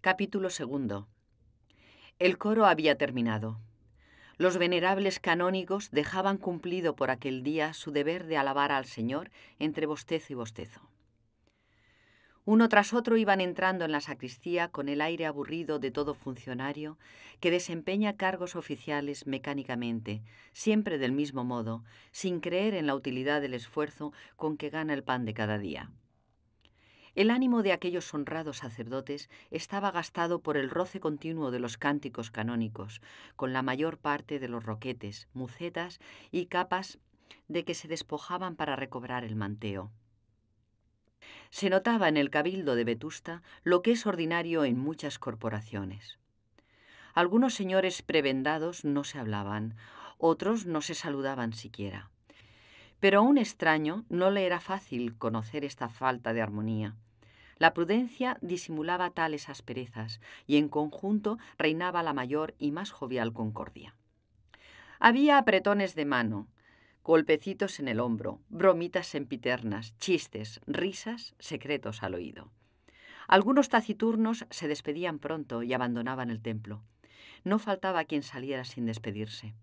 Capítulo segundo. El coro había terminado. Los venerables canónigos dejaban cumplido por aquel día su deber de alabar al Señor entre bostezo y bostezo. Uno tras otro iban entrando en la sacristía con el aire aburrido de todo funcionario que desempeña cargos oficiales mecánicamente, siempre del mismo modo, sin creer en la utilidad del esfuerzo con que gana el pan de cada día. El ánimo de aquellos honrados sacerdotes estaba gastado por el roce continuo de los cánticos canónicos, con la mayor parte de los roquetes, mucetas y capas de que se despojaban para recobrar el manteo. Se notaba en el cabildo de Vetusta lo que es ordinario en muchas corporaciones. Algunos señores prebendados no se hablaban, otros no se saludaban siquiera. Pero a un extraño no le era fácil conocer esta falta de armonía. La prudencia disimulaba tales asperezas y en conjunto reinaba la mayor y más jovial concordia. Había apretones de mano, golpecitos en el hombro, bromitas sempiternas, chistes, risas, secretos al oído. Algunos taciturnos se despedían pronto y abandonaban el templo. No faltaba quien saliera sin despedirse.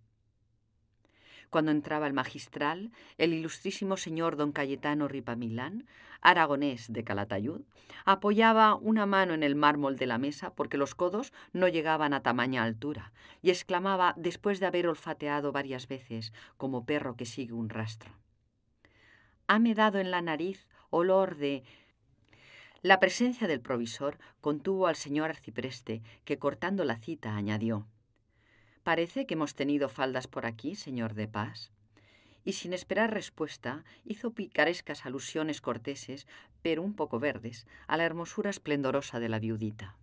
Cuando entraba el magistral, el ilustrísimo señor don Cayetano Ripamilán, aragonés de Calatayud, apoyaba una mano en el mármol de la mesa porque los codos no llegaban a tamaña altura y exclamaba después de haber olfateado varias veces como perro que sigue un rastro. Hame dado en la nariz olor oh de la presencia del provisor contuvo al señor arcipreste, que cortando la cita añadió Parece que hemos tenido faldas por aquí, señor de Paz. Y sin esperar respuesta, hizo picarescas alusiones corteses, pero un poco verdes, a la hermosura esplendorosa de la viudita.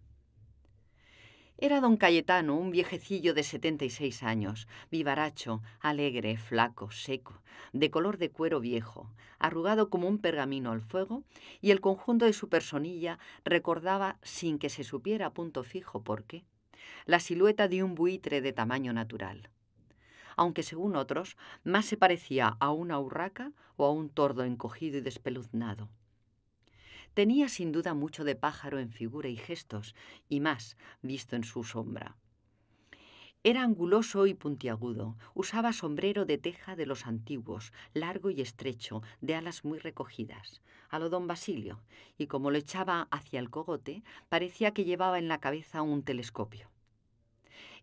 Era don Cayetano, un viejecillo de 76 años, vivaracho, alegre, flaco, seco, de color de cuero viejo, arrugado como un pergamino al fuego, y el conjunto de su personilla recordaba, sin que se supiera a punto fijo por qué, la silueta de un buitre de tamaño natural, aunque según otros más se parecía a una urraca o a un tordo encogido y despeluznado. Tenía sin duda mucho de pájaro en figura y gestos, y más visto en su sombra. Era anguloso y puntiagudo, usaba sombrero de teja de los antiguos, largo y estrecho, de alas muy recogidas, a lo don Basilio, y como lo echaba hacia el cogote, parecía que llevaba en la cabeza un telescopio.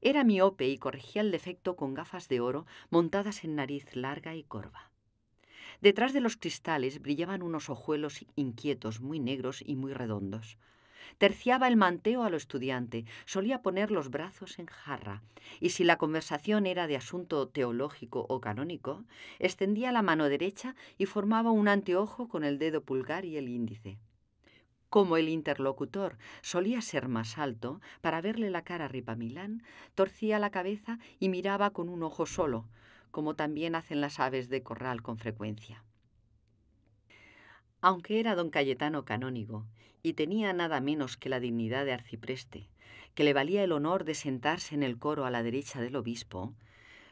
Era miope y corregía el defecto con gafas de oro montadas en nariz larga y corva. Detrás de los cristales brillaban unos ojuelos inquietos, muy negros y muy redondos. Terciaba el manteo a lo estudiante, solía poner los brazos en jarra, y si la conversación era de asunto teológico o canónico, extendía la mano derecha y formaba un anteojo con el dedo pulgar y el índice. Como el interlocutor solía ser más alto, para verle la cara a Ripamilán, torcía la cabeza y miraba con un ojo solo, como también hacen las aves de corral con frecuencia. Aunque era don Cayetano canónigo y tenía nada menos que la dignidad de arcipreste, que le valía el honor de sentarse en el coro a la derecha del obispo,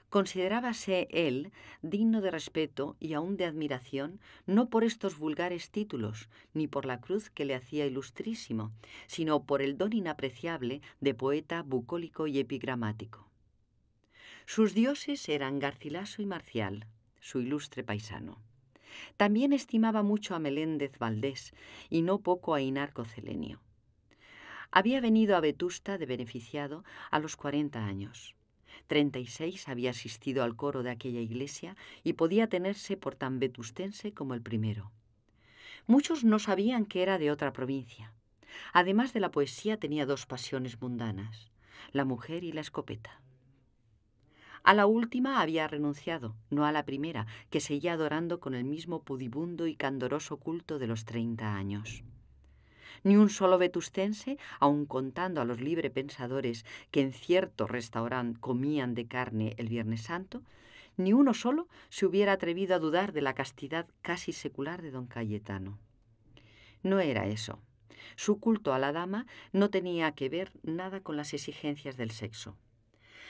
Considerábase él digno de respeto y aun de admiración, no por estos vulgares títulos, ni por la cruz que le hacía ilustrísimo, sino por el don inapreciable de poeta bucólico y epigramático. Sus dioses eran Garcilaso y Marcial, su ilustre paisano. También estimaba mucho a Meléndez Valdés y no poco a Inarco Celenio. Había venido a Vetusta de beneficiado a los 40 años. 36 había asistido al coro de aquella iglesia y podía tenerse por tan vetustense como el primero. Muchos no sabían que era de otra provincia. Además de la poesía tenía dos pasiones mundanas, la mujer y la escopeta. A la última había renunciado, no a la primera, que seguía adorando con el mismo pudibundo y candoroso culto de los treinta años ni un solo vetustense, aun contando a los pensadores que en cierto restaurante comían de carne el Viernes Santo, ni uno solo se hubiera atrevido a dudar de la castidad casi secular de don Cayetano. No era eso. Su culto a la dama no tenía que ver nada con las exigencias del sexo.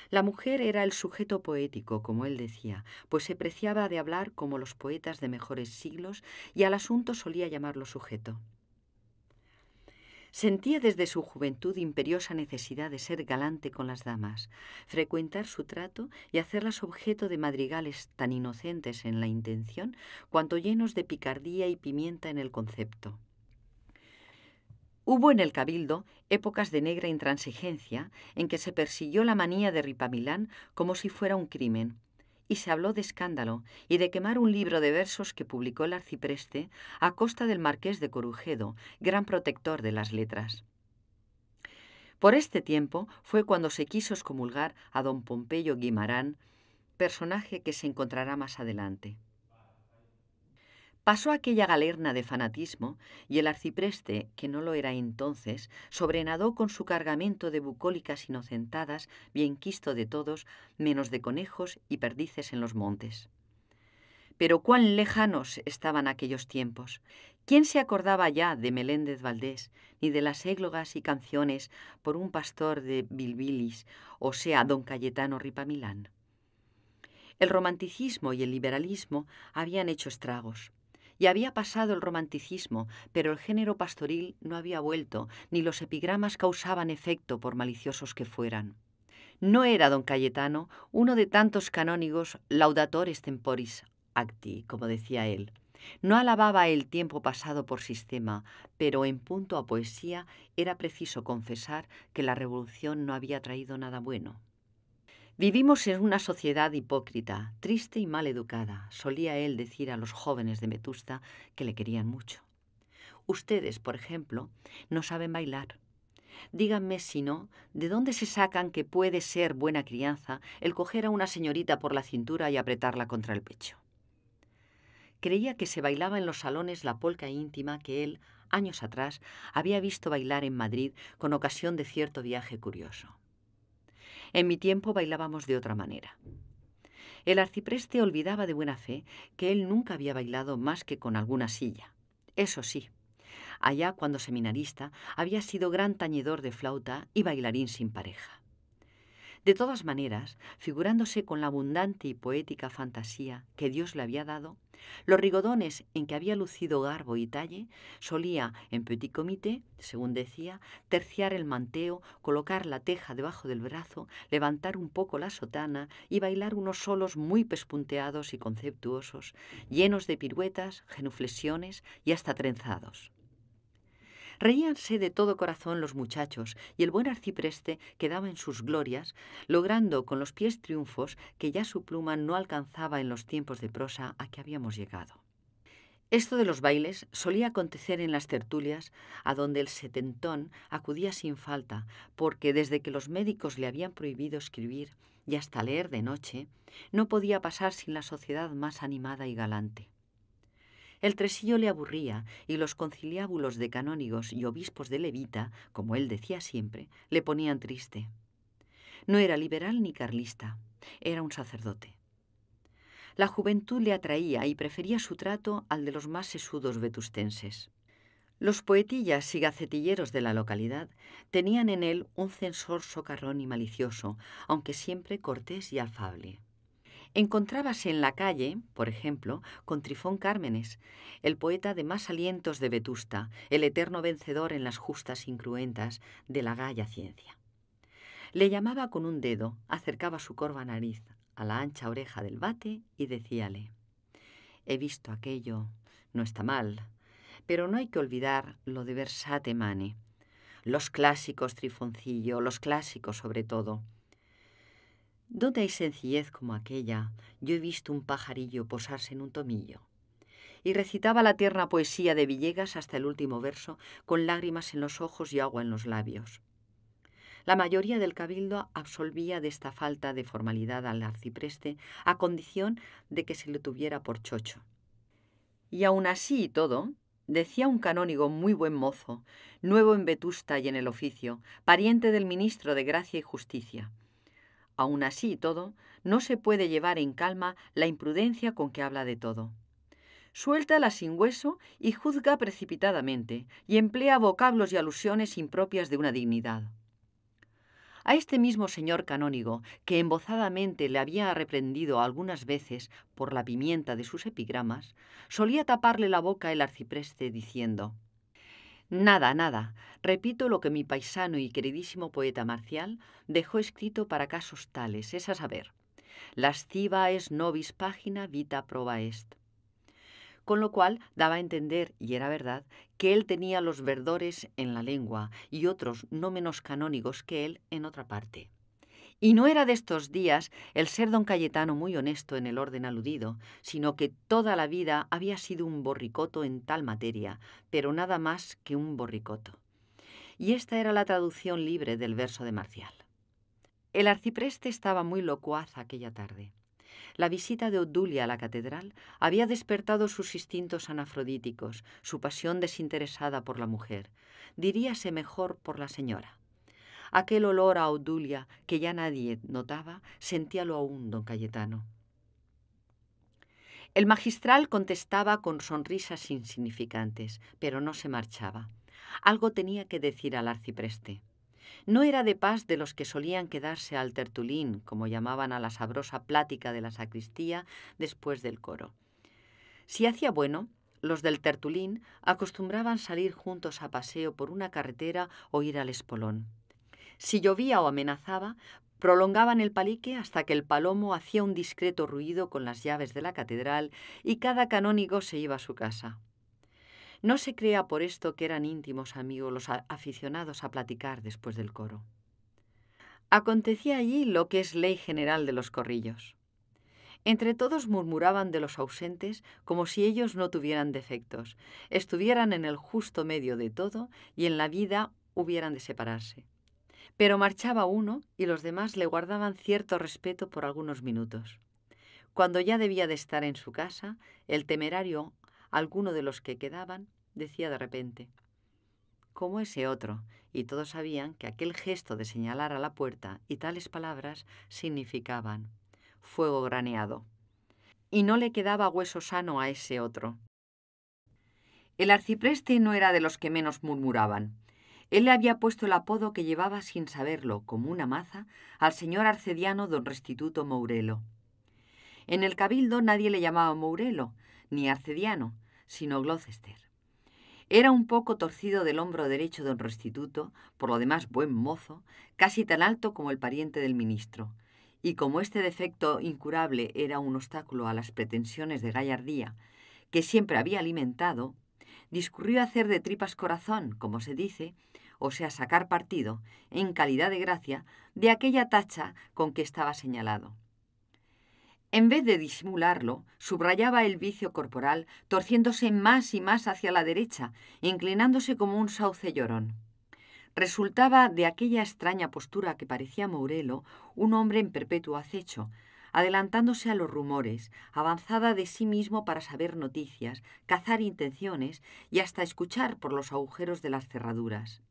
La mujer era el sujeto poético, como él decía, pues se preciaba de hablar como los poetas de mejores siglos y al asunto solía llamarlo sujeto. Sentía desde su juventud imperiosa necesidad de ser galante con las damas, frecuentar su trato y hacerlas objeto de madrigales tan inocentes en la intención cuanto llenos de picardía y pimienta en el concepto. Hubo en el Cabildo épocas de negra intransigencia en que se persiguió la manía de Ripamilán como si fuera un crimen, y se habló de escándalo y de quemar un libro de versos que publicó el arcipreste a costa del marqués de Corujedo, gran protector de las letras. Por este tiempo fue cuando se quiso excomulgar a don Pompeyo Guimarán, personaje que se encontrará más adelante. Pasó aquella galerna de fanatismo y el arcipreste, que no lo era entonces, sobrenadó con su cargamento de bucólicas inocentadas, bien quisto de todos, menos de conejos y perdices en los montes. Pero cuán lejanos estaban aquellos tiempos. ¿Quién se acordaba ya de Meléndez Valdés, ni de las églogas y canciones por un pastor de Bilbilis, o sea, don Cayetano Ripamilán? El romanticismo y el liberalismo habían hecho estragos. Y había pasado el romanticismo, pero el género pastoril no había vuelto, ni los epigramas causaban efecto por maliciosos que fueran. No era don Cayetano uno de tantos canónigos laudatores temporis acti, como decía él. No alababa el tiempo pasado por sistema, pero en punto a poesía era preciso confesar que la revolución no había traído nada bueno. Vivimos en una sociedad hipócrita, triste y mal educada, solía él decir a los jóvenes de Metusta que le querían mucho. Ustedes, por ejemplo, no saben bailar. Díganme si no, ¿de dónde se sacan que puede ser buena crianza el coger a una señorita por la cintura y apretarla contra el pecho? Creía que se bailaba en los salones la polca íntima que él, años atrás, había visto bailar en Madrid con ocasión de cierto viaje curioso. En mi tiempo bailábamos de otra manera. El arcipreste olvidaba de buena fe que él nunca había bailado más que con alguna silla. Eso sí, allá cuando seminarista había sido gran tañedor de flauta y bailarín sin pareja. De todas maneras, figurándose con la abundante y poética fantasía que Dios le había dado, los rigodones en que había lucido garbo y talle, solía, en petit comité, según decía, terciar el manteo, colocar la teja debajo del brazo, levantar un poco la sotana y bailar unos solos muy pespunteados y conceptuosos, llenos de piruetas, genuflexiones y hasta trenzados. Reíanse de todo corazón los muchachos y el buen arcipreste quedaba en sus glorias, logrando con los pies triunfos que ya su pluma no alcanzaba en los tiempos de prosa a que habíamos llegado. Esto de los bailes solía acontecer en las tertulias, a donde el setentón acudía sin falta, porque desde que los médicos le habían prohibido escribir y hasta leer de noche, no podía pasar sin la sociedad más animada y galante. El tresillo le aburría y los conciliábulos de canónigos y obispos de levita, como él decía siempre, le ponían triste. No era liberal ni carlista, era un sacerdote. La juventud le atraía y prefería su trato al de los más sesudos vetustenses. Los poetillas y gacetilleros de la localidad tenían en él un censor socarrón y malicioso, aunque siempre cortés y afable. Encontrábase en la calle, por ejemplo, con Trifón Cármenes, el poeta de más alientos de Vetusta, el eterno vencedor en las justas incruentas de la galla ciencia. Le llamaba con un dedo, acercaba su corva nariz a la ancha oreja del bate y decíale, He visto aquello, no está mal, pero no hay que olvidar lo de Versate Los clásicos, Trifoncillo, los clásicos sobre todo. «Dónde hay sencillez como aquella, yo he visto un pajarillo posarse en un tomillo. Y recitaba la tierna poesía de Villegas hasta el último verso, con lágrimas en los ojos y agua en los labios. La mayoría del cabildo absolvía de esta falta de formalidad al arcipreste a condición de que se le tuviera por chocho. Y aun así y todo, decía un canónigo muy buen mozo, nuevo en Vetusta y en el oficio, pariente del ministro de Gracia y Justicia, Aún así y todo, no se puede llevar en calma la imprudencia con que habla de todo. Suéltala sin hueso y juzga precipitadamente, y emplea vocablos y alusiones impropias de una dignidad. A este mismo señor canónigo, que embozadamente le había reprendido algunas veces por la pimienta de sus epigramas, solía taparle la boca el arcipreste diciendo Nada, nada. Repito lo que mi paisano y queridísimo poeta Marcial dejó escrito para casos tales, es a saber, lasciva es nobis pagina vita proba est. Con lo cual daba a entender, y era verdad, que él tenía los verdores en la lengua y otros no menos canónigos que él en otra parte. Y no era de estos días el ser don Cayetano muy honesto en el orden aludido, sino que toda la vida había sido un borricoto en tal materia, pero nada más que un borricoto. Y esta era la traducción libre del verso de Marcial. El arcipreste estaba muy locuaz aquella tarde. La visita de Odulia a la catedral había despertado sus instintos anafrodíticos, su pasión desinteresada por la mujer, diríase mejor por la señora. Aquel olor a Odulia que ya nadie notaba, sentíalo aún don Cayetano. El magistral contestaba con sonrisas insignificantes, pero no se marchaba. Algo tenía que decir al arcipreste. No era de paz de los que solían quedarse al tertulín, como llamaban a la sabrosa plática de la sacristía después del coro. Si hacía bueno, los del tertulín acostumbraban salir juntos a paseo por una carretera o ir al espolón. Si llovía o amenazaba, prolongaban el palique hasta que el palomo hacía un discreto ruido con las llaves de la catedral y cada canónigo se iba a su casa. No se crea por esto que eran íntimos amigos los aficionados a platicar después del coro. Acontecía allí lo que es ley general de los corrillos. Entre todos murmuraban de los ausentes como si ellos no tuvieran defectos, estuvieran en el justo medio de todo y en la vida hubieran de separarse. Pero marchaba uno y los demás le guardaban cierto respeto por algunos minutos. Cuando ya debía de estar en su casa, el temerario, alguno de los que quedaban, decía de repente, como ese otro, y todos sabían que aquel gesto de señalar a la puerta y tales palabras significaban fuego graneado. Y no le quedaba hueso sano a ese otro. El arcipreste no era de los que menos murmuraban. Él le había puesto el apodo que llevaba sin saberlo, como una maza, al señor arcediano don Restituto Mourelo. En el cabildo nadie le llamaba Mourelo, ni arcediano, sino Gloucester. Era un poco torcido del hombro derecho don Restituto, por lo demás buen mozo, casi tan alto como el pariente del ministro, y como este defecto incurable era un obstáculo a las pretensiones de gallardía, que siempre había alimentado, discurrió hacer de tripas corazón, como se dice, o sea, sacar partido, en calidad de gracia, de aquella tacha con que estaba señalado. En vez de disimularlo, subrayaba el vicio corporal, torciéndose más y más hacia la derecha, inclinándose como un sauce llorón. Resultaba de aquella extraña postura que parecía Morelo, un hombre en perpetuo acecho, adelantándose a los rumores, avanzada de sí mismo para saber noticias, cazar intenciones y hasta escuchar por los agujeros de las cerraduras.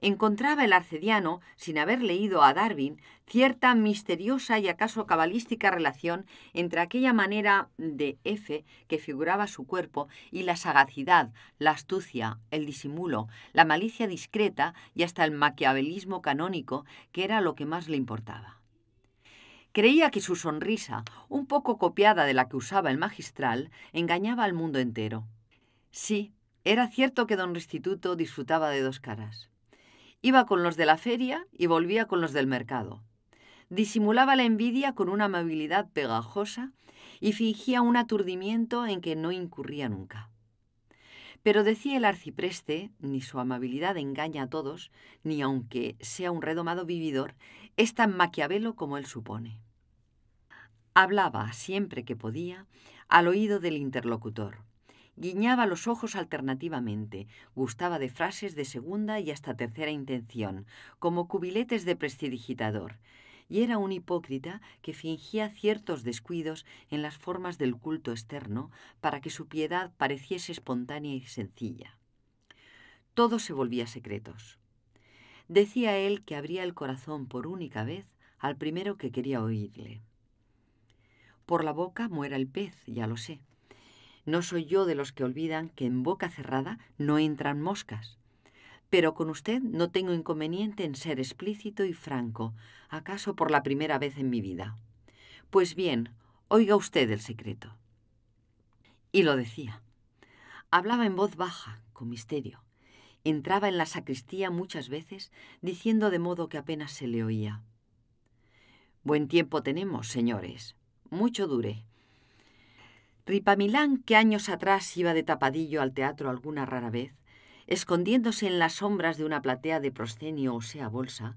Encontraba el arcediano, sin haber leído a Darwin, cierta misteriosa y acaso cabalística relación entre aquella manera de F que figuraba su cuerpo y la sagacidad, la astucia, el disimulo, la malicia discreta y hasta el maquiavelismo canónico, que era lo que más le importaba. Creía que su sonrisa, un poco copiada de la que usaba el magistral, engañaba al mundo entero. Sí, era cierto que don Restituto disfrutaba de dos caras. Iba con los de la feria y volvía con los del mercado. Disimulaba la envidia con una amabilidad pegajosa y fingía un aturdimiento en que no incurría nunca. Pero decía el arcipreste, ni su amabilidad engaña a todos, ni aunque sea un redomado vividor, es tan maquiavelo como él supone. Hablaba, siempre que podía, al oído del interlocutor. Guiñaba los ojos alternativamente, gustaba de frases de segunda y hasta tercera intención, como cubiletes de prestidigitador, y era un hipócrita que fingía ciertos descuidos en las formas del culto externo para que su piedad pareciese espontánea y sencilla. Todo se volvía secretos. Decía él que abría el corazón por única vez al primero que quería oírle. Por la boca muera el pez, ya lo sé. No soy yo de los que olvidan que en boca cerrada no entran moscas. Pero con usted no tengo inconveniente en ser explícito y franco, acaso por la primera vez en mi vida. Pues bien, oiga usted el secreto. Y lo decía. Hablaba en voz baja, con misterio. Entraba en la sacristía muchas veces, diciendo de modo que apenas se le oía. Buen tiempo tenemos, señores mucho dure. Ripamilán, que años atrás iba de tapadillo al teatro alguna rara vez, escondiéndose en las sombras de una platea de proscenio o sea bolsa,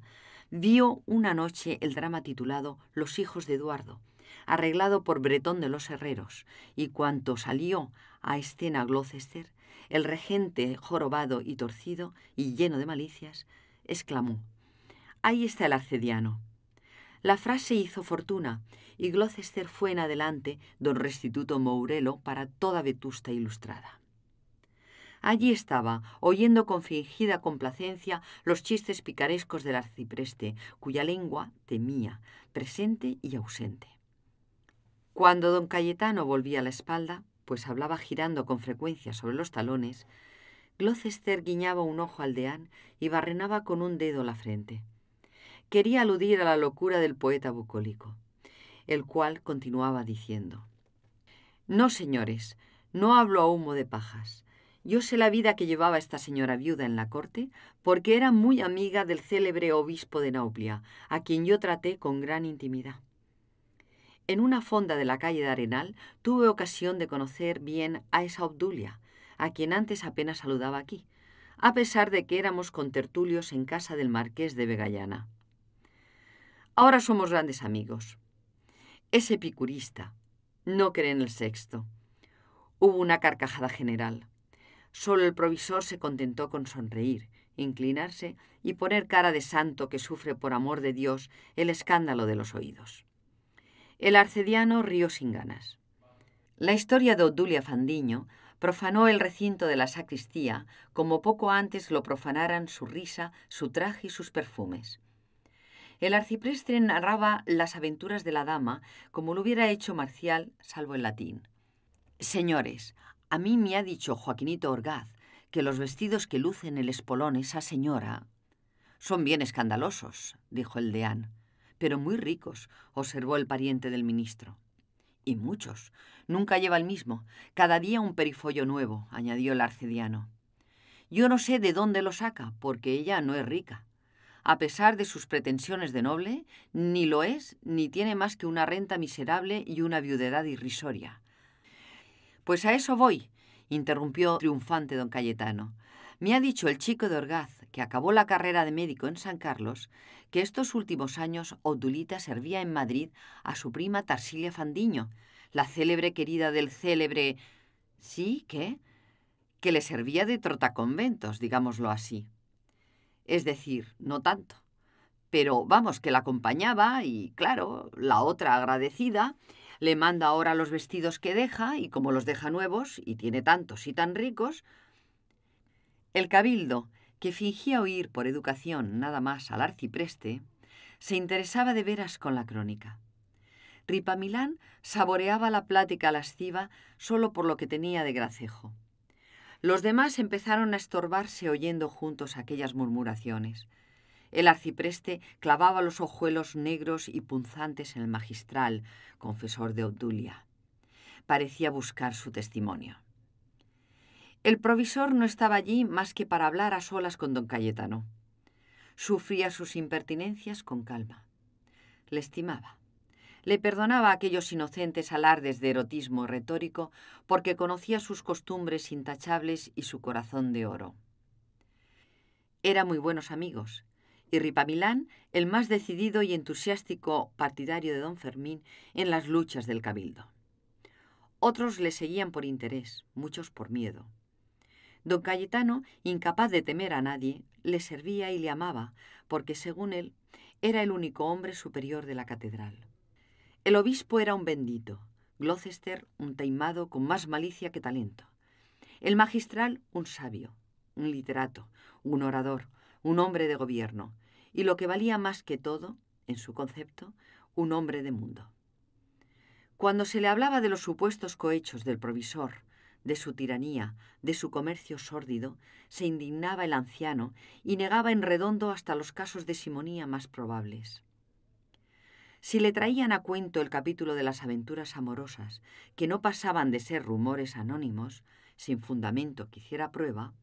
vio una noche el drama titulado Los hijos de Eduardo, arreglado por Bretón de los Herreros, y cuanto salió a escena Gloucester, el regente jorobado y torcido y lleno de malicias, exclamó, Ahí está el arcediano, la frase hizo fortuna y Glocester fue en adelante don Restituto Mourelo para toda Vetusta ilustrada. Allí estaba, oyendo con fingida complacencia los chistes picarescos del arcipreste, cuya lengua temía, presente y ausente. Cuando don Cayetano volvía la espalda, pues hablaba girando con frecuencia sobre los talones, Glocester guiñaba un ojo al deán y barrenaba con un dedo la frente quería aludir a la locura del poeta bucólico, el cual continuaba diciendo, No, señores, no hablo a humo de pajas. Yo sé la vida que llevaba esta señora viuda en la corte porque era muy amiga del célebre obispo de Nauplia, a quien yo traté con gran intimidad. En una fonda de la calle de Arenal tuve ocasión de conocer bien a esa Obdulia, a quien antes apenas saludaba aquí, a pesar de que éramos con tertulios en casa del marqués de Vegallana. Ahora somos grandes amigos. Es epicurista. No cree en el sexto. Hubo una carcajada general. Solo el provisor se contentó con sonreír, inclinarse y poner cara de santo que sufre por amor de Dios el escándalo de los oídos. El arcediano rió sin ganas. La historia de Odulia Fandiño profanó el recinto de la sacristía como poco antes lo profanaran su risa, su traje y sus perfumes. El arcipreste narraba las aventuras de la dama como lo hubiera hecho Marcial, salvo el latín. Señores, a mí me ha dicho Joaquinito Orgaz que los vestidos que luce en el espolón esa señora son bien escandalosos, dijo el deán, pero muy ricos, observó el pariente del ministro. Y muchos. Nunca lleva el mismo. Cada día un perifollo nuevo, añadió el arcediano. Yo no sé de dónde lo saca, porque ella no es rica. A pesar de sus pretensiones de noble, ni lo es ni tiene más que una renta miserable y una viudedad irrisoria. Pues a eso voy, interrumpió triunfante don Cayetano. Me ha dicho el chico de Orgaz, que acabó la carrera de médico en San Carlos, que estos últimos años Odulita servía en Madrid a su prima Tarsilia Fandiño, la célebre querida del célebre... ¿Sí? ¿Qué? Que le servía de trotaconventos, digámoslo así es decir, no tanto. Pero vamos, que la acompañaba y, claro, la otra agradecida le manda ahora los vestidos que deja y como los deja nuevos y tiene tantos y tan ricos. El cabildo, que fingía oír por educación nada más al arcipreste, se interesaba de veras con la crónica. Ripamilán saboreaba la plática lasciva solo por lo que tenía de gracejo. Los demás empezaron a estorbarse oyendo juntos aquellas murmuraciones. El arcipreste clavaba los ojuelos negros y punzantes en el magistral, confesor de Obdulia. Parecía buscar su testimonio. El provisor no estaba allí más que para hablar a solas con don Cayetano. Sufría sus impertinencias con calma. Le estimaba. Le perdonaba aquellos inocentes alardes de erotismo retórico porque conocía sus costumbres intachables y su corazón de oro. Eran muy buenos amigos, y Ripamilán el más decidido y entusiástico partidario de don Fermín en las luchas del cabildo. Otros le seguían por interés, muchos por miedo. Don Cayetano, incapaz de temer a nadie, le servía y le amaba, porque según él, era el único hombre superior de la catedral. El obispo era un bendito, Gloucester un taimado con más malicia que talento, el magistral un sabio, un literato, un orador, un hombre de gobierno y lo que valía más que todo, en su concepto, un hombre de mundo. Cuando se le hablaba de los supuestos cohechos del provisor, de su tiranía, de su comercio sórdido, se indignaba el anciano y negaba en redondo hasta los casos de simonía más probables. Si le traían a cuento el capítulo de las aventuras amorosas, que no pasaban de ser rumores anónimos, sin fundamento que hiciera prueba,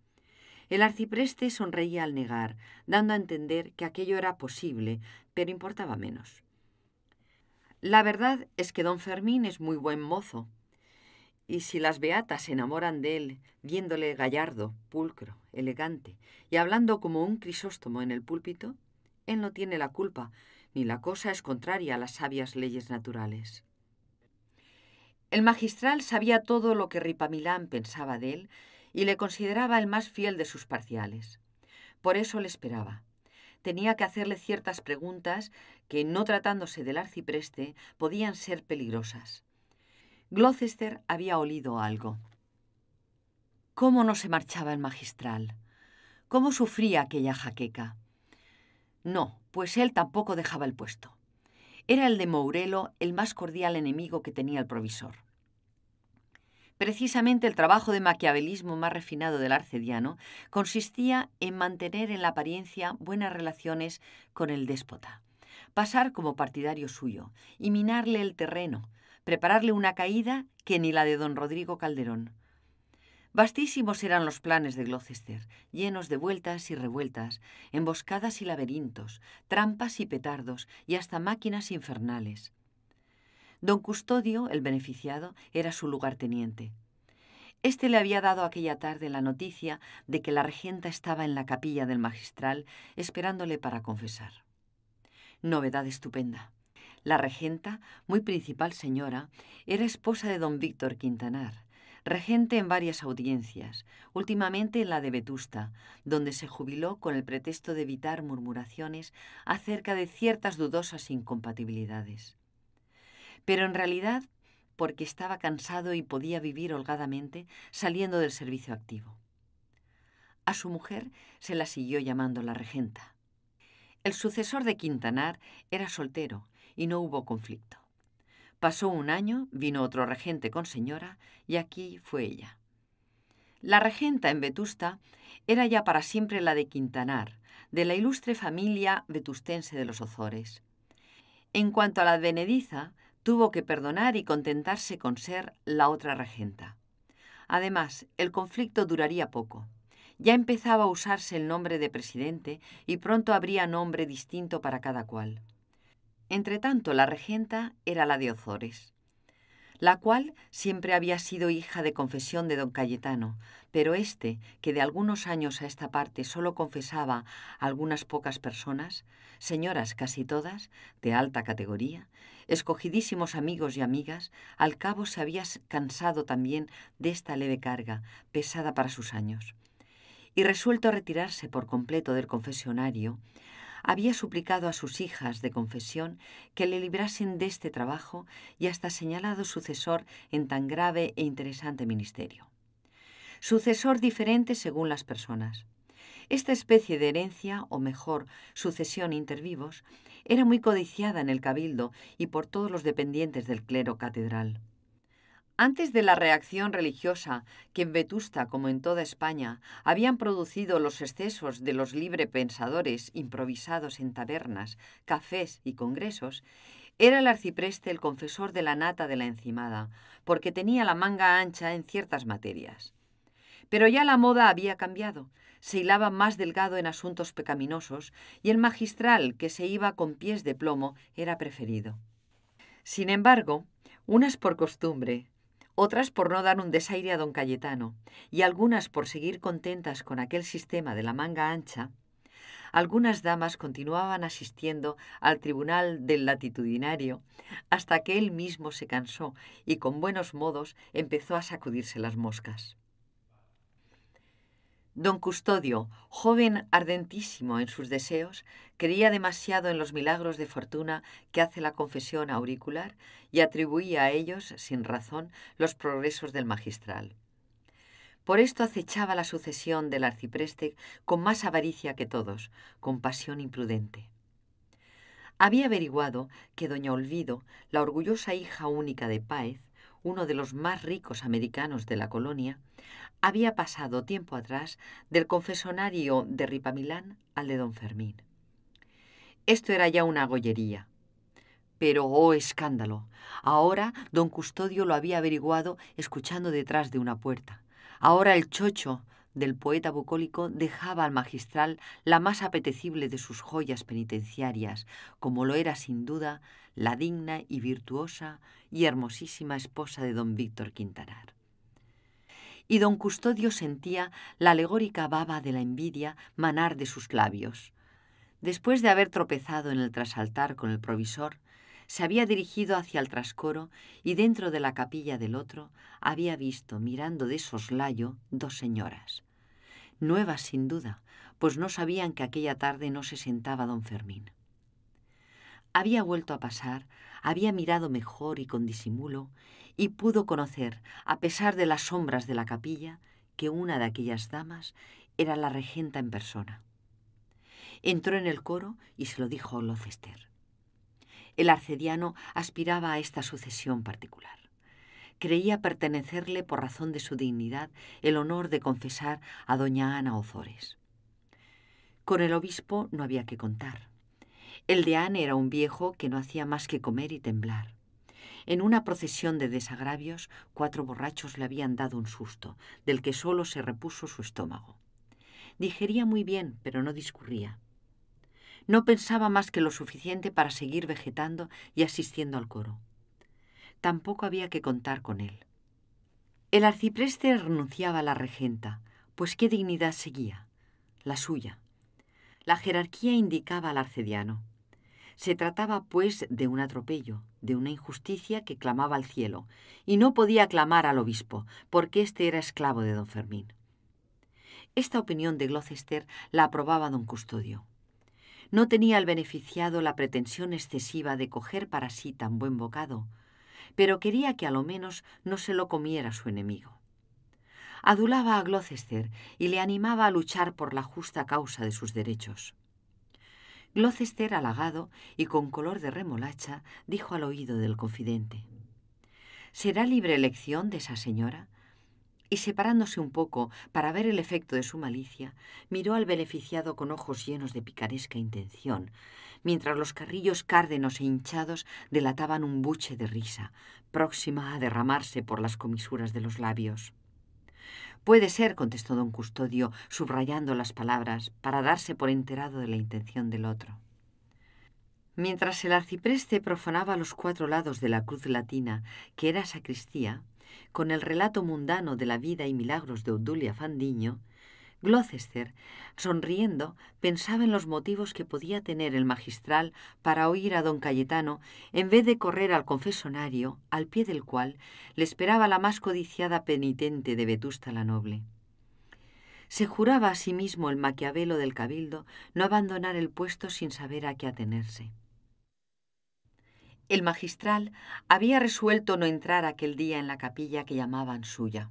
el arcipreste sonreía al negar, dando a entender que aquello era posible, pero importaba menos. La verdad es que don Fermín es muy buen mozo, y si las beatas se enamoran de él, viéndole gallardo, pulcro, elegante, y hablando como un crisóstomo en el púlpito, él no tiene la culpa, ni la cosa es contraria a las sabias leyes naturales. El magistral sabía todo lo que Ripamilán pensaba de él y le consideraba el más fiel de sus parciales. Por eso le esperaba. Tenía que hacerle ciertas preguntas que, no tratándose del arcipreste, podían ser peligrosas. Gloucester había olido algo. ¿Cómo no se marchaba el magistral? ¿Cómo sufría aquella jaqueca? No, pues él tampoco dejaba el puesto. Era el de Mourelo el más cordial enemigo que tenía el provisor. Precisamente el trabajo de maquiavelismo más refinado del arcediano consistía en mantener en la apariencia buenas relaciones con el déspota, pasar como partidario suyo y minarle el terreno, prepararle una caída que ni la de don Rodrigo Calderón, Vastísimos eran los planes de Gloucester, llenos de vueltas y revueltas, emboscadas y laberintos, trampas y petardos, y hasta máquinas infernales. Don Custodio, el beneficiado, era su lugarteniente. Este le había dado aquella tarde la noticia de que la regenta estaba en la capilla del magistral esperándole para confesar. Novedad estupenda. La regenta, muy principal señora, era esposa de don Víctor Quintanar regente en varias audiencias, últimamente en la de Vetusta, donde se jubiló con el pretexto de evitar murmuraciones acerca de ciertas dudosas incompatibilidades. Pero en realidad, porque estaba cansado y podía vivir holgadamente saliendo del servicio activo. A su mujer se la siguió llamando la regenta. El sucesor de Quintanar era soltero y no hubo conflicto. Pasó un año, vino otro regente con señora, y aquí fue ella. La regenta en Vetusta era ya para siempre la de Quintanar, de la ilustre familia vetustense de los Ozores. En cuanto a la advenediza, tuvo que perdonar y contentarse con ser la otra regenta. Además, el conflicto duraría poco. Ya empezaba a usarse el nombre de presidente y pronto habría nombre distinto para cada cual. Entretanto, la regenta era la de Ozores, la cual siempre había sido hija de confesión de don Cayetano, pero éste, que de algunos años a esta parte solo confesaba a algunas pocas personas, señoras casi todas, de alta categoría, escogidísimos amigos y amigas, al cabo se había cansado también de esta leve carga, pesada para sus años. Y resuelto a retirarse por completo del confesionario, había suplicado a sus hijas de confesión que le librasen de este trabajo y hasta señalado sucesor en tan grave e interesante ministerio. Sucesor diferente según las personas. Esta especie de herencia, o mejor, sucesión intervivos, era muy codiciada en el cabildo y por todos los dependientes del clero catedral. Antes de la reacción religiosa, que en Vetusta como en toda España habían producido los excesos de los librepensadores improvisados en tabernas, cafés y congresos, era el arcipreste el confesor de la nata de la encimada, porque tenía la manga ancha en ciertas materias. Pero ya la moda había cambiado, se hilaba más delgado en asuntos pecaminosos y el magistral que se iba con pies de plomo era preferido. Sin embargo, unas por costumbre, otras por no dar un desaire a don Cayetano, y algunas por seguir contentas con aquel sistema de la manga ancha, algunas damas continuaban asistiendo al tribunal del latitudinario hasta que él mismo se cansó y con buenos modos empezó a sacudirse las moscas. Don Custodio, joven ardentísimo en sus deseos, creía demasiado en los milagros de fortuna que hace la confesión auricular y atribuía a ellos, sin razón, los progresos del magistral. Por esto acechaba la sucesión del arcipreste con más avaricia que todos, con pasión imprudente. Había averiguado que doña Olvido, la orgullosa hija única de Páez, uno de los más ricos americanos de la colonia, había pasado tiempo atrás del confesonario de Ripamilán al de don Fermín. Esto era ya una gollería. Pero, oh escándalo, ahora don Custodio lo había averiguado escuchando detrás de una puerta. Ahora el chocho del poeta bucólico dejaba al magistral la más apetecible de sus joyas penitenciarias, como lo era sin duda la digna y virtuosa y hermosísima esposa de don Víctor Quintanar. Y don Custodio sentía la alegórica baba de la envidia manar de sus labios. Después de haber tropezado en el trasaltar con el provisor, se había dirigido hacia el trascoro y dentro de la capilla del otro había visto, mirando de soslayo, dos señoras. Nuevas sin duda, pues no sabían que aquella tarde no se sentaba don Fermín. Había vuelto a pasar, había mirado mejor y con disimulo, y pudo conocer, a pesar de las sombras de la capilla, que una de aquellas damas era la regenta en persona. Entró en el coro y se lo dijo a el arcediano aspiraba a esta sucesión particular. Creía pertenecerle, por razón de su dignidad, el honor de confesar a doña Ana Ozores. Con el obispo no había que contar. El deán era un viejo que no hacía más que comer y temblar. En una procesión de desagravios, cuatro borrachos le habían dado un susto, del que solo se repuso su estómago. Digería muy bien, pero no discurría. No pensaba más que lo suficiente para seguir vegetando y asistiendo al coro. Tampoco había que contar con él. El arcipreste renunciaba a la regenta, pues qué dignidad seguía, la suya. La jerarquía indicaba al arcediano. Se trataba, pues, de un atropello, de una injusticia que clamaba al cielo, y no podía clamar al obispo, porque éste era esclavo de don Fermín. Esta opinión de Gloucester la aprobaba don Custodio. No tenía el beneficiado la pretensión excesiva de coger para sí tan buen bocado, pero quería que a lo menos no se lo comiera su enemigo. Adulaba a Gloucester y le animaba a luchar por la justa causa de sus derechos. Gloucester, halagado y con color de remolacha, dijo al oído del confidente, ¿Será libre elección de esa señora? y separándose un poco para ver el efecto de su malicia, miró al beneficiado con ojos llenos de picaresca intención, mientras los carrillos cárdenos e hinchados delataban un buche de risa, próxima a derramarse por las comisuras de los labios. Puede ser, contestó don Custodio, subrayando las palabras, para darse por enterado de la intención del otro. Mientras el arcipreste profanaba los cuatro lados de la cruz latina, que era sacristía, con el relato mundano de la vida y milagros de Obdulia Fandiño, Gloucester, sonriendo, pensaba en los motivos que podía tener el magistral para oír a don Cayetano en vez de correr al confesonario, al pie del cual le esperaba la más codiciada penitente de Vetusta la Noble. Se juraba a sí mismo el maquiavelo del cabildo no abandonar el puesto sin saber a qué atenerse. El magistral había resuelto no entrar aquel día en la capilla que llamaban suya.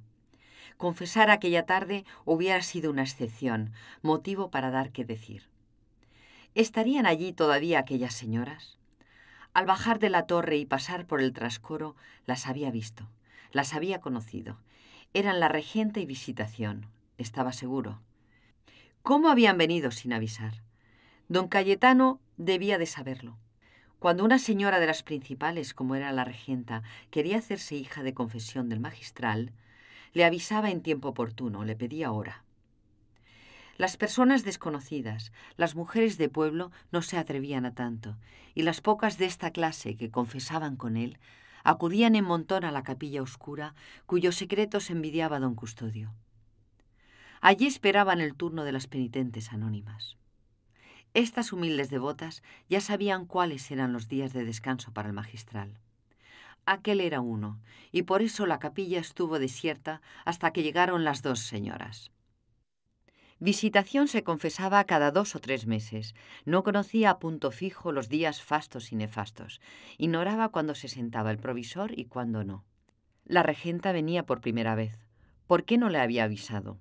Confesar aquella tarde hubiera sido una excepción, motivo para dar que decir. ¿Estarían allí todavía aquellas señoras? Al bajar de la torre y pasar por el trascoro, las había visto, las había conocido. Eran la regenta y visitación, estaba seguro. ¿Cómo habían venido sin avisar? Don Cayetano debía de saberlo. Cuando una señora de las principales, como era la regenta, quería hacerse hija de confesión del magistral, le avisaba en tiempo oportuno, le pedía hora. Las personas desconocidas, las mujeres de pueblo, no se atrevían a tanto, y las pocas de esta clase que confesaban con él acudían en montón a la capilla oscura, cuyos secretos envidiaba don Custodio. Allí esperaban el turno de las penitentes anónimas. Estas humildes devotas ya sabían cuáles eran los días de descanso para el magistral. Aquel era uno, y por eso la capilla estuvo desierta hasta que llegaron las dos señoras. Visitación se confesaba cada dos o tres meses, no conocía a punto fijo los días fastos y nefastos, ignoraba cuándo se sentaba el provisor y cuándo no. La regenta venía por primera vez. ¿Por qué no le había avisado?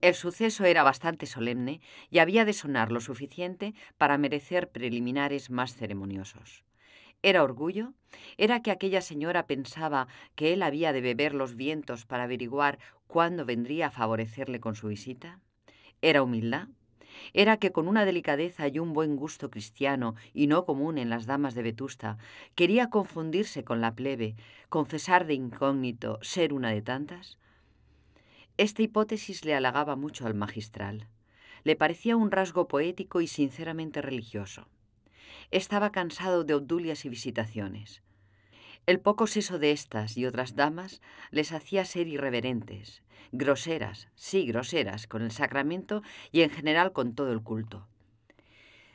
El suceso era bastante solemne y había de sonar lo suficiente para merecer preliminares más ceremoniosos. ¿Era orgullo? ¿Era que aquella señora pensaba que él había de beber los vientos para averiguar cuándo vendría a favorecerle con su visita? ¿Era humildad? era que con una delicadeza y un buen gusto cristiano y no común en las damas de Vetusta, quería confundirse con la plebe, confesar de incógnito ser una de tantas. Esta hipótesis le halagaba mucho al magistral. Le parecía un rasgo poético y sinceramente religioso. Estaba cansado de obdulias y visitaciones. El poco seso de estas y otras damas les hacía ser irreverentes, groseras, sí groseras, con el sacramento y en general con todo el culto.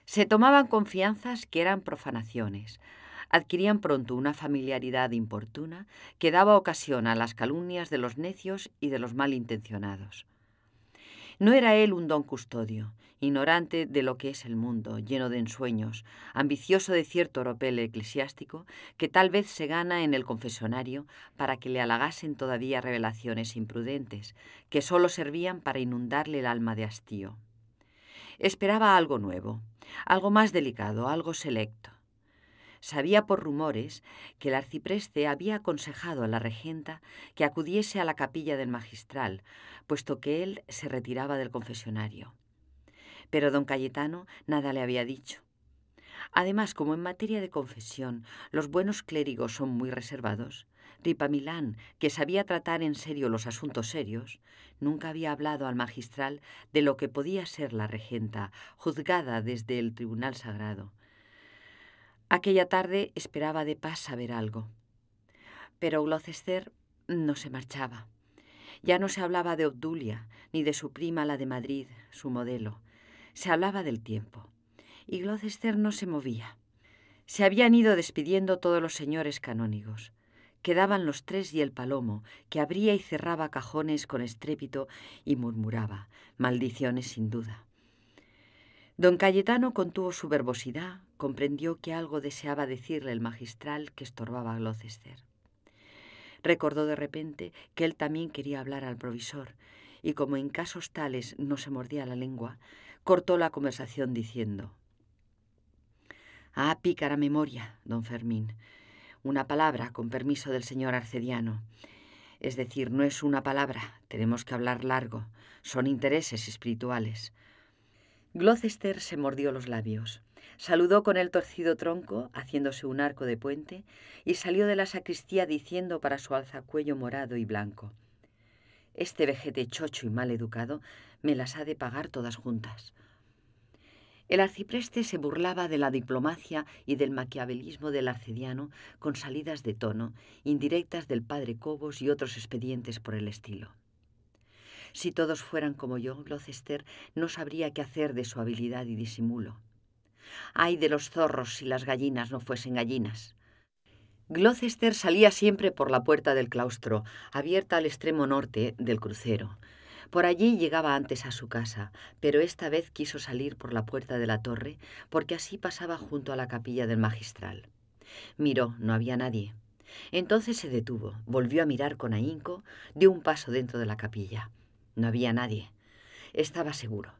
Se tomaban confianzas que eran profanaciones, adquirían pronto una familiaridad importuna que daba ocasión a las calumnias de los necios y de los malintencionados. No era él un don custodio, ignorante de lo que es el mundo, lleno de ensueños, ambicioso de cierto oropel eclesiástico que tal vez se gana en el confesonario para que le halagasen todavía revelaciones imprudentes, que solo servían para inundarle el alma de hastío. Esperaba algo nuevo, algo más delicado, algo selecto. Sabía por rumores que el arcipreste había aconsejado a la regenta que acudiese a la capilla del magistral, puesto que él se retiraba del confesionario. Pero don Cayetano nada le había dicho. Además, como en materia de confesión los buenos clérigos son muy reservados, Ripamilán, que sabía tratar en serio los asuntos serios, nunca había hablado al magistral de lo que podía ser la regenta, juzgada desde el tribunal sagrado, Aquella tarde esperaba de paz saber algo. Pero Gloucester no se marchaba. Ya no se hablaba de Obdulia, ni de su prima la de Madrid, su modelo. Se hablaba del tiempo. Y Gloucester no se movía. Se habían ido despidiendo todos los señores canónigos. Quedaban los tres y el palomo, que abría y cerraba cajones con estrépito y murmuraba, maldiciones sin duda. Don Cayetano contuvo su verbosidad, comprendió que algo deseaba decirle el magistral que estorbaba a Gloucester. Recordó de repente que él también quería hablar al provisor, y como en casos tales no se mordía la lengua, cortó la conversación diciendo Ah, pícara memoria, don Fermín. Una palabra, con permiso del señor arcediano. Es decir, no es una palabra, tenemos que hablar largo. Son intereses espirituales. Gloucester se mordió los labios. Saludó con el torcido tronco, haciéndose un arco de puente, y salió de la sacristía diciendo para su alzacuello morado y blanco, Este vejete chocho y mal educado me las ha de pagar todas juntas. El arcipreste se burlaba de la diplomacia y del maquiavelismo del arcediano con salidas de tono, indirectas del padre Cobos y otros expedientes por el estilo. Si todos fueran como yo, Gloucester no sabría qué hacer de su habilidad y disimulo. Ay de los zorros si las gallinas no fuesen gallinas. Gloucester salía siempre por la puerta del claustro, abierta al extremo norte del crucero. Por allí llegaba antes a su casa, pero esta vez quiso salir por la puerta de la torre, porque así pasaba junto a la capilla del magistral. Miró, no había nadie. Entonces se detuvo, volvió a mirar con ahínco, dio un paso dentro de la capilla. No había nadie. Estaba seguro.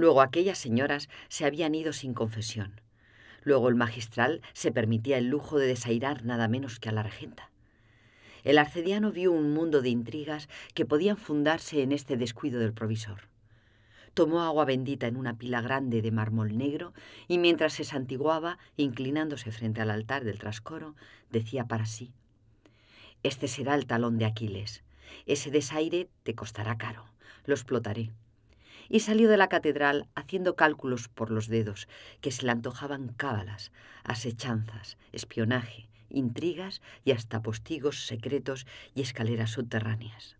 Luego aquellas señoras se habían ido sin confesión. Luego el magistral se permitía el lujo de desairar nada menos que a la regenta. El arcediano vio un mundo de intrigas que podían fundarse en este descuido del provisor. Tomó agua bendita en una pila grande de mármol negro y mientras se santiguaba, inclinándose frente al altar del trascoro, decía para sí, Este será el talón de Aquiles. Ese desaire te costará caro. Lo explotaré y salió de la catedral haciendo cálculos por los dedos, que se le antojaban cábalas, asechanzas, espionaje, intrigas y hasta postigos secretos y escaleras subterráneas.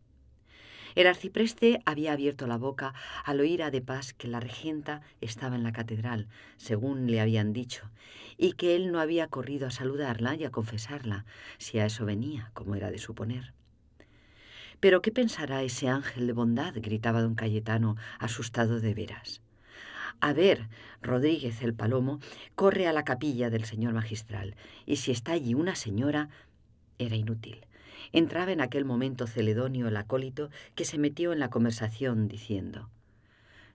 El arcipreste había abierto la boca al oír a De Paz que la regenta estaba en la catedral, según le habían dicho, y que él no había corrido a saludarla y a confesarla, si a eso venía, como era de suponer. Pero ¿qué pensará ese ángel de bondad? gritaba don Cayetano, asustado de veras. A ver, Rodríguez el Palomo corre a la capilla del señor magistral, y si está allí una señora, era inútil. Entraba en aquel momento Celedonio el acólito, que se metió en la conversación diciendo,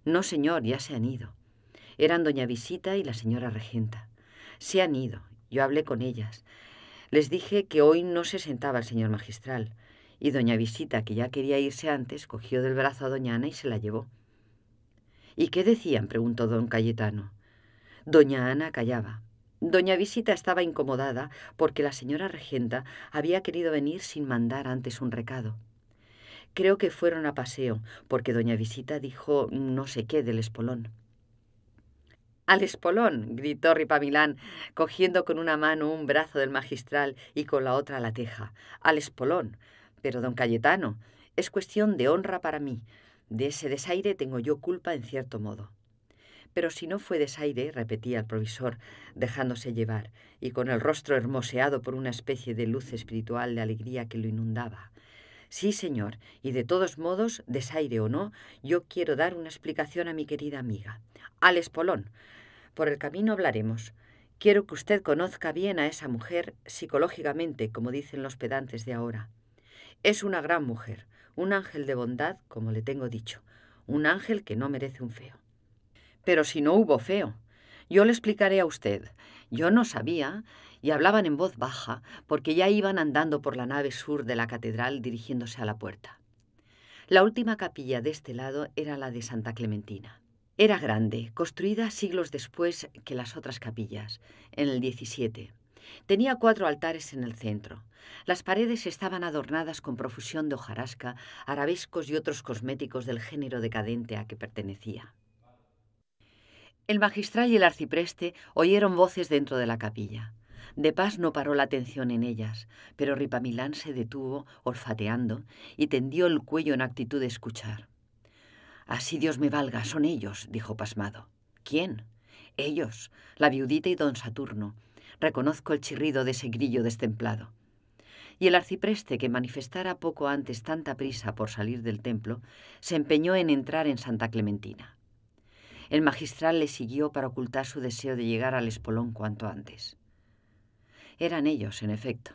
No, señor, ya se han ido. Eran doña Visita y la señora Regenta. Se han ido, yo hablé con ellas. Les dije que hoy no se sentaba el señor magistral y doña Visita, que ya quería irse antes, cogió del brazo a doña Ana y se la llevó. ¿Y qué decían? preguntó don Cayetano. Doña Ana callaba. Doña Visita estaba incomodada porque la señora regenta había querido venir sin mandar antes un recado. Creo que fueron a paseo, porque doña Visita dijo no sé qué del espolón. Al espolón, gritó Ripamilán, cogiendo con una mano un brazo del magistral y con la otra la teja. Al espolón, pero, don Cayetano, es cuestión de honra para mí. De ese desaire tengo yo culpa en cierto modo. Pero si no fue desaire, repetía el provisor, dejándose llevar, y con el rostro hermoseado por una especie de luz espiritual de alegría que lo inundaba. Sí, señor, y de todos modos, desaire o no, yo quiero dar una explicación a mi querida amiga. Al Espolón. Por el camino hablaremos. Quiero que usted conozca bien a esa mujer psicológicamente, como dicen los pedantes de ahora. Es una gran mujer, un ángel de bondad, como le tengo dicho, un ángel que no merece un feo. Pero si no hubo feo, yo le explicaré a usted. Yo no sabía, y hablaban en voz baja, porque ya iban andando por la nave sur de la catedral dirigiéndose a la puerta. La última capilla de este lado era la de Santa Clementina. Era grande, construida siglos después que las otras capillas, en el 17 Tenía cuatro altares en el centro. Las paredes estaban adornadas con profusión de hojarasca, arabescos y otros cosméticos del género decadente a que pertenecía. El magistral y el arcipreste oyeron voces dentro de la capilla. De Paz no paró la atención en ellas, pero Ripamilán se detuvo, olfateando, y tendió el cuello en actitud de escuchar. Así Dios me valga, son ellos, dijo pasmado. ¿Quién? Ellos, la viudita y don Saturno reconozco el chirrido de ese grillo destemplado. Y el arcipreste, que manifestara poco antes tanta prisa por salir del templo, se empeñó en entrar en Santa Clementina. El magistral le siguió para ocultar su deseo de llegar al espolón cuanto antes. Eran ellos, en efecto.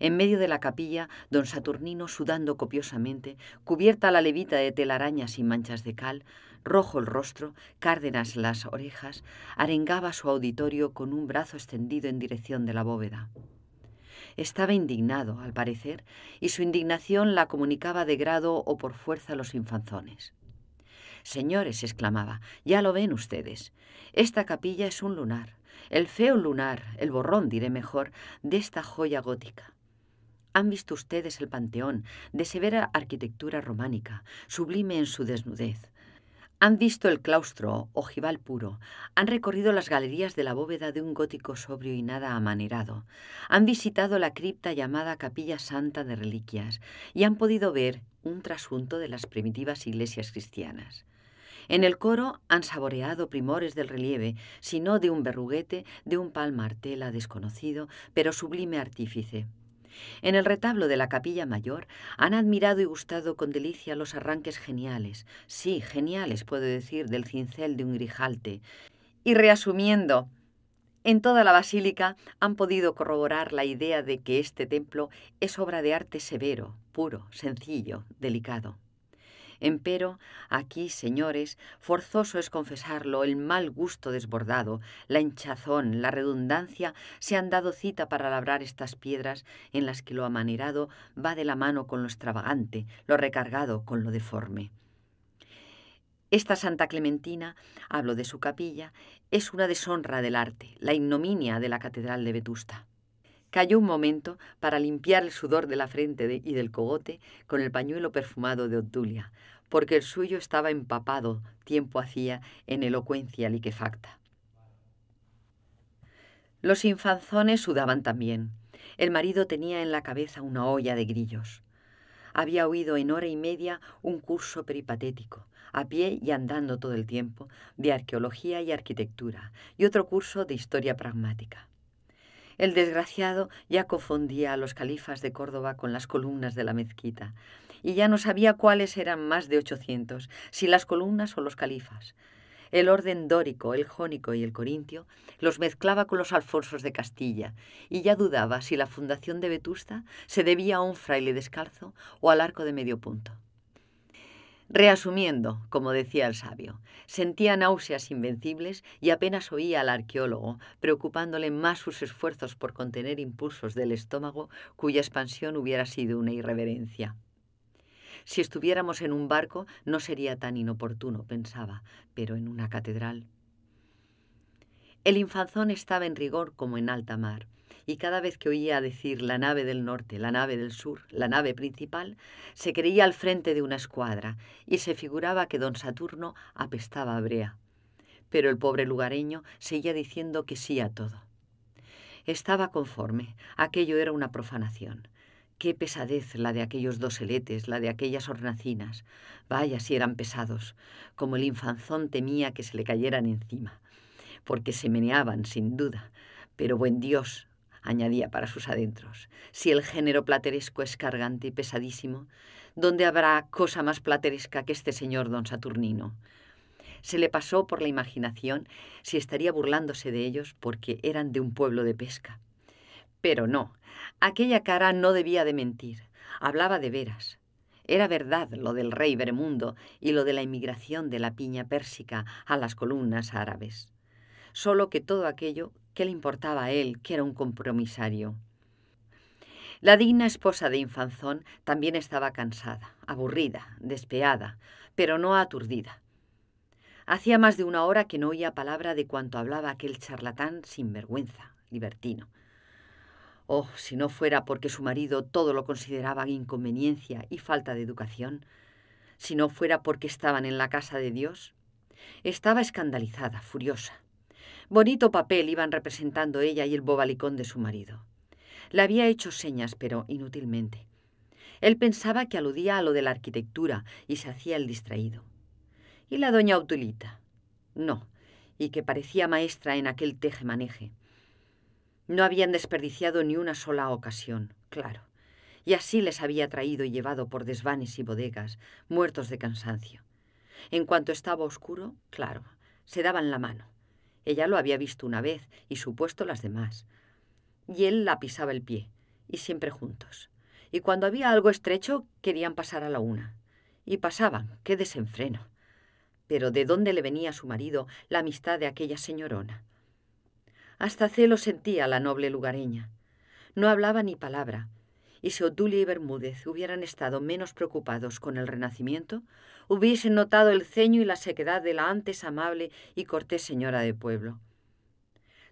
En medio de la capilla, don Saturnino, sudando copiosamente, cubierta la levita de telarañas y manchas de cal, rojo el rostro, Cárdenas las orejas, arengaba su auditorio con un brazo extendido en dirección de la bóveda. Estaba indignado, al parecer, y su indignación la comunicaba de grado o por fuerza a los infanzones. Señores, exclamaba, ya lo ven ustedes. Esta capilla es un lunar, el feo lunar, el borrón, diré mejor, de esta joya gótica. Han visto ustedes el panteón, de severa arquitectura románica, sublime en su desnudez, han visto el claustro, ojival puro, han recorrido las galerías de la bóveda de un gótico sobrio y nada amanerado, han visitado la cripta llamada Capilla Santa de Reliquias y han podido ver un trasunto de las primitivas iglesias cristianas. En el coro han saboreado primores del relieve, si no de un berruguete, de un palmartela desconocido, pero sublime artífice, en el retablo de la capilla mayor han admirado y gustado con delicia los arranques geniales, sí, geniales puedo decir, del cincel de un grijalte. Y reasumiendo, en toda la basílica han podido corroborar la idea de que este templo es obra de arte severo, puro, sencillo, delicado. Empero, aquí, señores, forzoso es confesarlo, el mal gusto desbordado, la hinchazón, la redundancia se han dado cita para labrar estas piedras en las que lo amanerado va de la mano con lo extravagante, lo recargado con lo deforme. Esta Santa Clementina, hablo de su capilla, es una deshonra del arte, la ignominia de la Catedral de Vetusta. Cayó un momento para limpiar el sudor de la frente y del cogote con el pañuelo perfumado de Obdulia, porque el suyo estaba empapado tiempo hacía en elocuencia liquefacta. Los infanzones sudaban también. El marido tenía en la cabeza una olla de grillos. Había oído en hora y media un curso peripatético, a pie y andando todo el tiempo, de arqueología y arquitectura, y otro curso de historia pragmática. El desgraciado ya confundía a los califas de Córdoba con las columnas de la mezquita, y ya no sabía cuáles eran más de 800, si las columnas o los califas. El orden dórico, el jónico y el corintio los mezclaba con los alfonsos de Castilla, y ya dudaba si la fundación de Vetusta se debía a un fraile descalzo o al arco de medio punto. Reasumiendo, como decía el sabio, sentía náuseas invencibles y apenas oía al arqueólogo, preocupándole más sus esfuerzos por contener impulsos del estómago cuya expansión hubiera sido una irreverencia. Si estuviéramos en un barco no sería tan inoportuno, pensaba, pero en una catedral. El infanzón estaba en rigor como en alta mar y cada vez que oía decir la nave del norte, la nave del sur, la nave principal, se creía al frente de una escuadra y se figuraba que don Saturno apestaba a brea. Pero el pobre lugareño seguía diciendo que sí a todo. Estaba conforme, aquello era una profanación. Qué pesadez la de aquellos dos eletes, la de aquellas hornacinas. Vaya si eran pesados, como el infanzón temía que se le cayeran encima, porque se meneaban sin duda. Pero buen Dios, añadía para sus adentros, si el género plateresco es cargante y pesadísimo, ¿dónde habrá cosa más plateresca que este señor don Saturnino? Se le pasó por la imaginación si estaría burlándose de ellos porque eran de un pueblo de pesca. Pero no, aquella cara no debía de mentir, hablaba de veras. Era verdad lo del rey Bermundo y lo de la inmigración de la piña pérsica a las columnas árabes solo que todo aquello que le importaba a él, que era un compromisario. La digna esposa de Infanzón también estaba cansada, aburrida, despeada, pero no aturdida. Hacía más de una hora que no oía palabra de cuanto hablaba aquel charlatán sin vergüenza, libertino. Oh, si no fuera porque su marido todo lo consideraba inconveniencia y falta de educación, si no fuera porque estaban en la casa de Dios, estaba escandalizada, furiosa. Bonito papel iban representando ella y el bobalicón de su marido. Le había hecho señas, pero inútilmente. Él pensaba que aludía a lo de la arquitectura y se hacía el distraído. ¿Y la doña Autulita? No, y que parecía maestra en aquel teje-maneje. No habían desperdiciado ni una sola ocasión, claro, y así les había traído y llevado por desvanes y bodegas, muertos de cansancio. En cuanto estaba oscuro, claro, se daban la mano. Ella lo había visto una vez y supuesto las demás. Y él la pisaba el pie, y siempre juntos. Y cuando había algo estrecho, querían pasar a la una. Y pasaban, qué desenfreno. Pero ¿de dónde le venía a su marido la amistad de aquella señorona? Hasta celo sentía la noble lugareña. No hablaba ni palabra, y si Odulia y Bermúdez hubieran estado menos preocupados con el renacimiento, hubiesen notado el ceño y la sequedad de la antes amable y cortés señora de pueblo.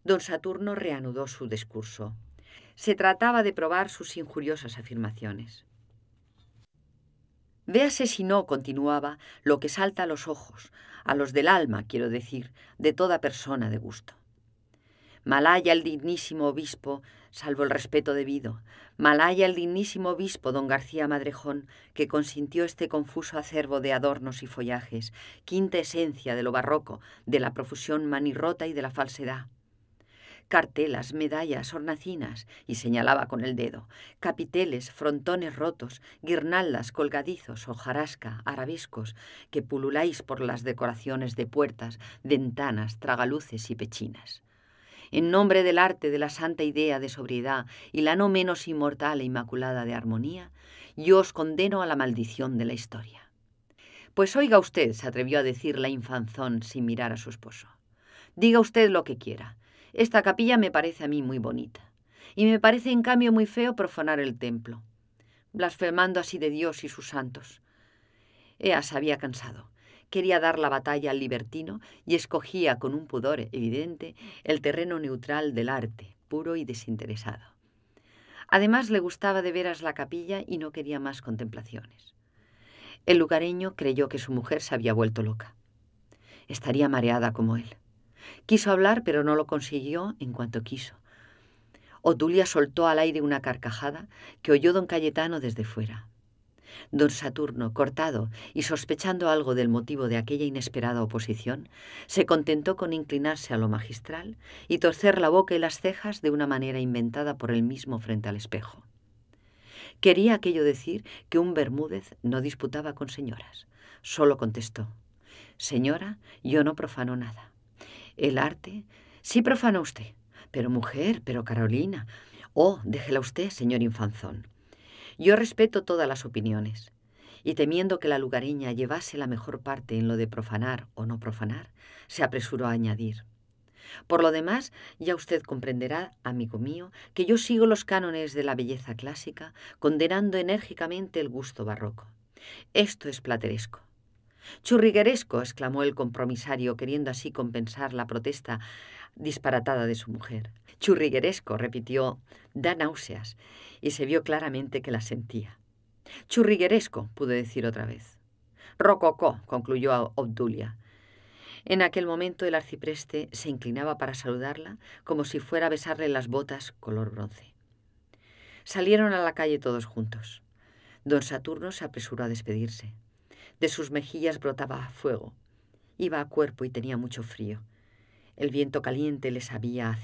Don Saturno reanudó su discurso. Se trataba de probar sus injuriosas afirmaciones. Véase si no, continuaba, lo que salta a los ojos, a los del alma, quiero decir, de toda persona de gusto. Malaya el dignísimo obispo salvo el respeto debido, malaya el dignísimo obispo don García Madrejón, que consintió este confuso acervo de adornos y follajes, quinta esencia de lo barroco, de la profusión manirrota y de la falsedad. Cartelas, medallas, hornacinas, y señalaba con el dedo, capiteles, frontones rotos, guirnaldas, colgadizos, hojarasca, arabescos, que pululáis por las decoraciones de puertas, ventanas, tragaluces y pechinas en nombre del arte de la santa idea de sobriedad y la no menos inmortal e inmaculada de armonía, yo os condeno a la maldición de la historia. Pues oiga usted, se atrevió a decir la infanzón sin mirar a su esposo. Diga usted lo que quiera. Esta capilla me parece a mí muy bonita. Y me parece en cambio muy feo profanar el templo, blasfemando así de Dios y sus santos. Ea se había cansado quería dar la batalla al libertino y escogía con un pudor evidente el terreno neutral del arte, puro y desinteresado. Además le gustaba de veras la capilla y no quería más contemplaciones. El lugareño creyó que su mujer se había vuelto loca. Estaría mareada como él. Quiso hablar, pero no lo consiguió en cuanto quiso. Otulia soltó al aire una carcajada que oyó don Cayetano desde fuera. Don Saturno, cortado y sospechando algo del motivo de aquella inesperada oposición, se contentó con inclinarse a lo magistral y torcer la boca y las cejas de una manera inventada por él mismo frente al espejo. Quería aquello decir que un Bermúdez no disputaba con señoras. Solo contestó, Señora, yo no profano nada. El arte, sí profano usted. Pero mujer, pero Carolina. Oh, déjela usted, señor Infanzón. Yo respeto todas las opiniones, y temiendo que la lugareña llevase la mejor parte en lo de profanar o no profanar, se apresuró a añadir. Por lo demás, ya usted comprenderá, amigo mío, que yo sigo los cánones de la belleza clásica, condenando enérgicamente el gusto barroco. Esto es plateresco. Churrigueresco, exclamó el compromisario, queriendo así compensar la protesta disparatada de su mujer. Churrigueresco, repitió, da náuseas, y se vio claramente que la sentía. Churrigueresco, pude decir otra vez. Rococó, concluyó Obdulia. En aquel momento el arcipreste se inclinaba para saludarla, como si fuera a besarle las botas color bronce. Salieron a la calle todos juntos. Don Saturno se apresuró a despedirse. De sus mejillas brotaba fuego. Iba a cuerpo y tenía mucho frío. El viento caliente le sabía a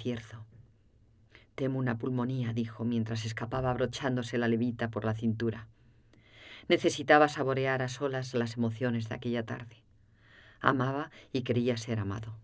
Temo una pulmonía, dijo mientras escapaba abrochándose la levita por la cintura. Necesitaba saborear a solas las emociones de aquella tarde. Amaba y quería ser amado.